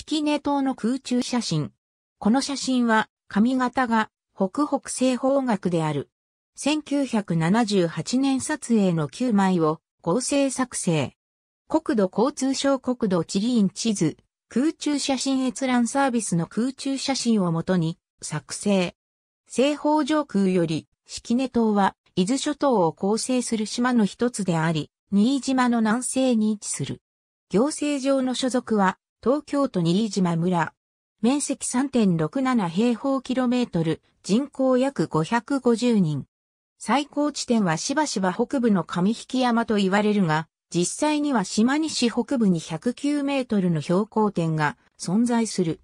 式根島の空中写真。この写真は、髪型が北北西方角である。1978年撮影の9枚を合成作成。国土交通省国土地理院地図、空中写真閲覧サービスの空中写真をもとに作成。西方上空より、式根島は伊豆諸島を構成する島の一つであり、新島の南西に位置する。行政上の所属は東京都新島村。面積3.67平方キロメートル、人口約550人。最高地点はしばしば北部の上引山と言われるが、実際には島西北部に109メートルの標高点が存在する。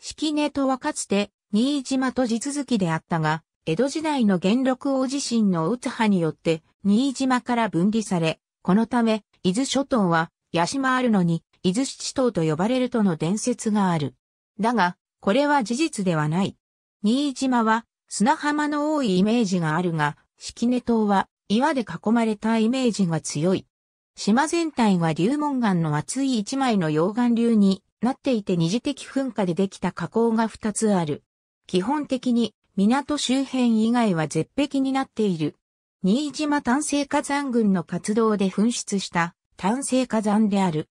式根とはかつて、新島と地続きであったが、江戸時代の元禄王地震の打つ派によって、新島から分離され、このため、伊豆諸島は、八島あるのに、伊豆七島と呼ばれるとの伝説がある。だが、これは事実ではない。新島は砂浜の多いイメージがあるが、式根島は岩で囲まれたイメージが強い。島全体は流門岩の厚い一枚の溶岩流になっていて二次的噴火でできた火口が二つある。基本的に港周辺以外は絶壁になっている。新島炭性火山群の活動で噴出した炭性火山である。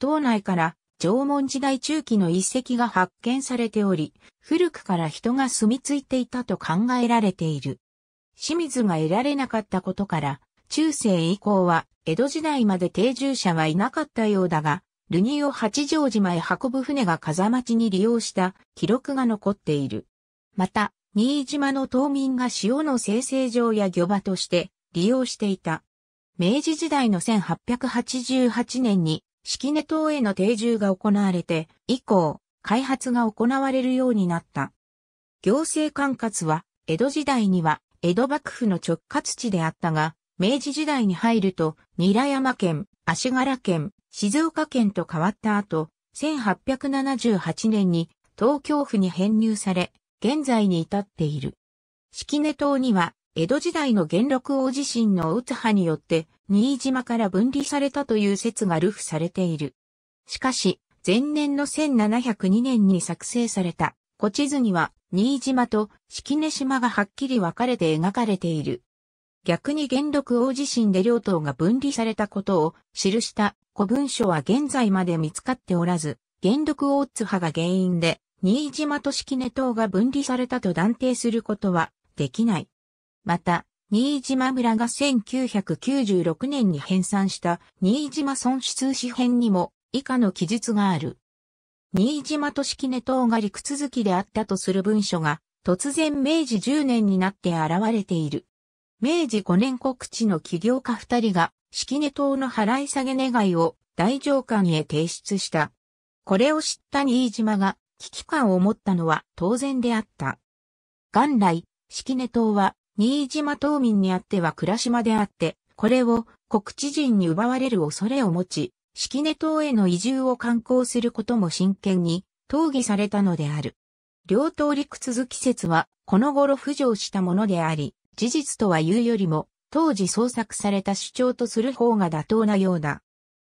島内から縄文時代中期の遺跡が発見されており、古くから人が住み着いていたと考えられている。清水が得られなかったことから、中世以降は江戸時代まで定住者はいなかったようだが、ルニを八丈島へ運ぶ船が風町に利用した記録が残っている。また、新島の島民が塩の生成場や漁場として利用していた。明治時代の1888年に式根島への定住が行われて、以降、開発が行われるようになった。行政管轄は、江戸時代には、江戸幕府の直轄地であったが、明治時代に入ると、韮山県、足柄県、静岡県と変わった後、1878年に東京府に編入され、現在に至っている。式根島には、江戸時代の元禄王自身の打つ派によって新島から分離されたという説が流布されている。しかし、前年の1702年に作成された古地図には、新島と式根島がはっきり分かれて描かれている。逆に元禄大地震で両党が分離されたことを記した古文書は現在まで見つかっておらず、元禄大津派が原因で、新島と式根島が分離されたと断定することはできない。また、新島村が1996年に編纂した新島損失紙編にも以下の記述がある。新島と式根島が陸続きであったとする文書が突然明治10年になって現れている。明治5年国地の起業家二人が式根島の払い下げ願いを大上官へ提出した。これを知った新島が危機感を持ったのは当然であった。元来、式根島は新島島民にあっては倉島であって、これを国知人に奪われる恐れを持ち、式根島への移住を観光することも真剣に討議されたのである。両島陸続き説はこの頃浮上したものであり、事実とは言うよりも当時創作された主張とする方が妥当なようだ。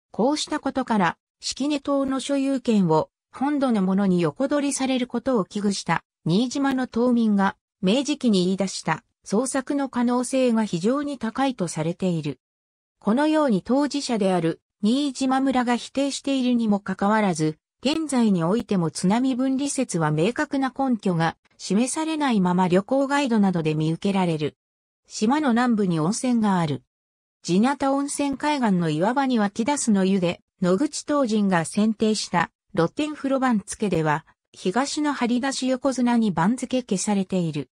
こうしたことから、式根島の所有権を本土のものに横取りされることを危惧した新島の島民が明治期に言い出した捜索の可能性が非常に高いとされている。このように当事者である新島村が否定しているにもかかわらず、現在においても津波分離説は明確な根拠が示されないまま旅行ガイドなどで見受けられる。島の南部に温泉がある。地名温泉海岸の岩場に湧き出すの湯で、野口東人が選定した露天風呂番付では、東の張り出し横綱に番付消されている。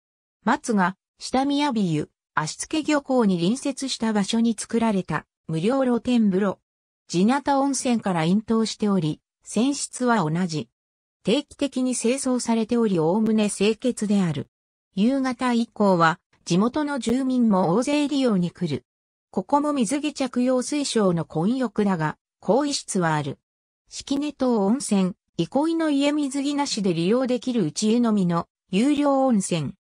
松が下宮美湯、足付漁港に隣接した場所に作られた無料露天風呂。地なた温泉から引頭しており、泉質は同じ。定期的に清掃されており、おおむね清潔である。夕方以降は、地元の住民も大勢利用に来る。ここも水着着用推奨の混浴だが、更衣室はある。式根島温泉、憩いの家水着なしで利用できる内湯のみの有料温泉。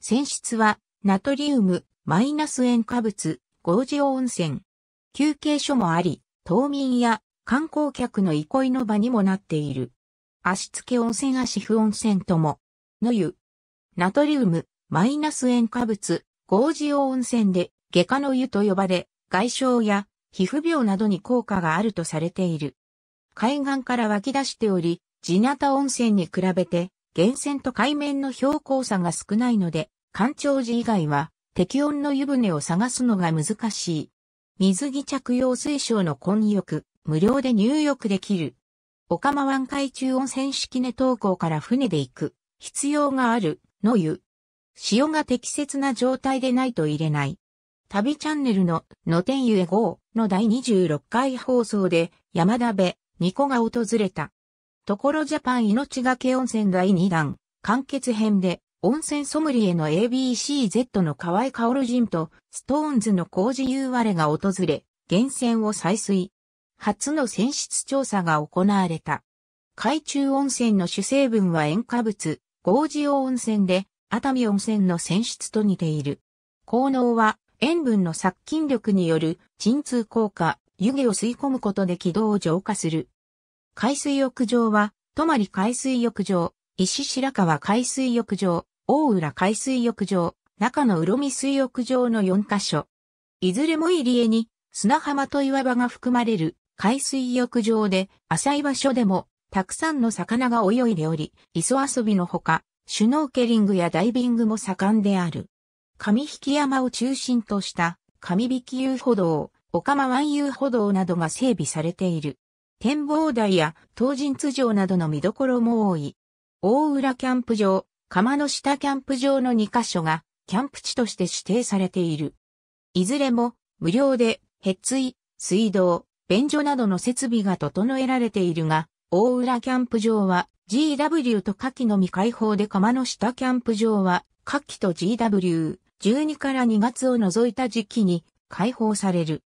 泉質はナトリウム、マイナス塩化物、合事温泉。休憩所もあり、島民や観光客の憩いの場にもなっている。足付温泉足布温泉とも、の湯。ナトリウム、マイナス塩化物、合事温泉で、外科の湯と呼ばれ、外傷や皮膚病などに効果があるとされている。海岸から湧き出しており、地中温泉に比べて、源泉と海面の標高差が少ないので、干潮時以外は適温の湯船を探すのが難しい。水着着用推奨の混浴、無料で入浴できる。岡間湾海中温泉式根東港から船で行く。必要がある、の湯。潮が適切な状態でないと入れない。旅チャンネルの野天湯へ GO の第26回放送で山田部、ニコが訪れた。ところジャパン命がけ温泉第2弾、完結編で温泉ソムリエの ABCZ の河合薫人と、ストーンズの工事優れが訪れ、源泉を採水。初の泉質調査が行われた。海中温泉の主成分は塩化物、合事用温泉で、熱海温泉の泉質と似ている。効能は、塩分の殺菌力による鎮痛効果、湯気を吸い込むことで軌道を浄化する。海水浴場は、泊まり海水浴場、石白川海水浴場、大浦海水浴場、中野うろみ水浴場の4カ所。いずれも入り江に砂浜と岩場が含まれる海水浴場で浅い場所でもたくさんの魚が泳いでおり、磯遊びのほか、シュノーケリングやダイビングも盛んである。上引山を中心とした上引遊歩道、岡間湾遊歩道などが整備されている。展望台や東神津城などの見どころも多い。大浦キャンプ場、釜の下キャンプ場の2カ所が、キャンプ地として指定されている。いずれも、無料で、ヘッイ水道、便所などの設備が整えられているが、大浦キャンプ場は GW と夏季のみ開放で釜の下キャンプ場は夏季と GW、12から2月を除いた時期に開放される。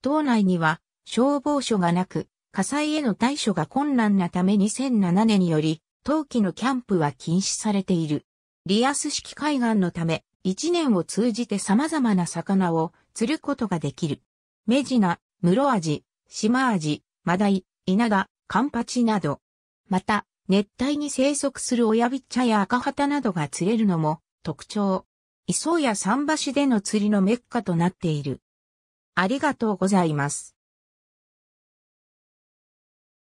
島内には消防署がなく、火災への対処が困難なため2007年により冬季のキャンプは禁止されている。リアス式海岸のため、一年を通じて様々な魚を釣ることができる。メジナ、ムロアジ、シマアジ、マダイ、イナダ、カンパチなど。また、熱帯に生息する親ビッチャや赤旗などが釣れるのも特徴。磯や桟橋での釣りのメッカとなっている。ありがとうございます。